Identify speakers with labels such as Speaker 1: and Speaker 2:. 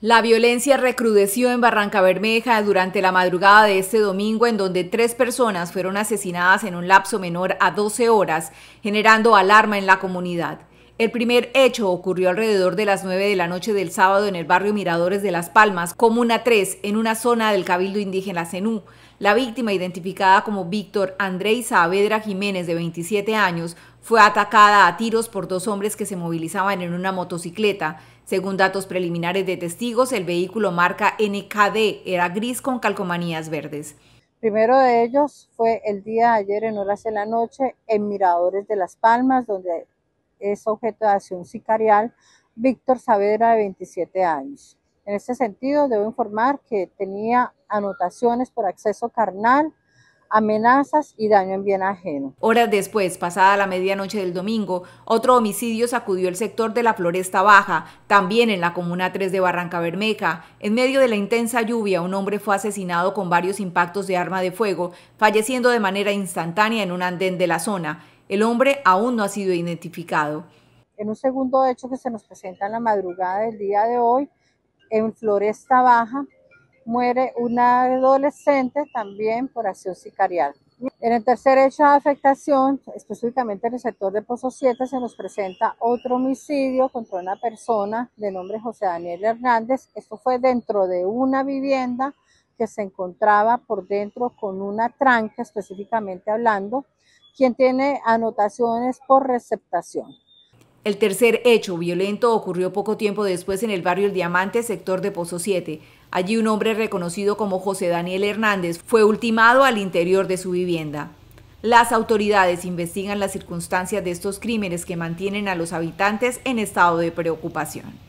Speaker 1: La violencia recrudeció en Barranca Bermeja durante la madrugada de este domingo, en donde tres personas fueron asesinadas en un lapso menor a 12 horas, generando alarma en la comunidad. El primer hecho ocurrió alrededor de las 9 de la noche del sábado en el barrio Miradores de Las Palmas, Comuna 3, en una zona del Cabildo Indígena Cenú. La víctima, identificada como Víctor Andrés Saavedra Jiménez, de 27 años, fue atacada a tiros por dos hombres que se movilizaban en una motocicleta. Según datos preliminares de testigos, el vehículo marca NKD era gris con calcomanías verdes.
Speaker 2: Primero de ellos fue el día de ayer en horas de la noche en Miradores de Las Palmas, donde es objeto de acción sicarial Víctor Saavedra, de 27 años. En este sentido, debo informar que tenía anotaciones por acceso carnal, amenazas y daño en bien ajeno.
Speaker 1: Horas después, pasada la medianoche del domingo, otro homicidio sacudió el sector de la Floresta Baja, también en la Comuna 3 de Barranca Bermeja. En medio de la intensa lluvia, un hombre fue asesinado con varios impactos de arma de fuego, falleciendo de manera instantánea en un andén de la zona. El hombre aún no ha sido identificado.
Speaker 2: En un segundo hecho que se nos presenta en la madrugada del día de hoy, en Floresta Baja, muere una adolescente también por acción sicarial. En el tercer hecho de afectación, específicamente en el sector de Pozo 7, se nos presenta otro homicidio contra una persona de nombre José Daniel Hernández. Esto fue dentro de una vivienda que se encontraba por dentro con una tranca, específicamente hablando quien tiene anotaciones por
Speaker 1: receptación. El tercer hecho violento ocurrió poco tiempo después en el barrio El Diamante, sector de Pozo 7. Allí un hombre reconocido como José Daniel Hernández fue ultimado al interior de su vivienda. Las autoridades investigan las circunstancias de estos crímenes que mantienen a los habitantes en estado de preocupación.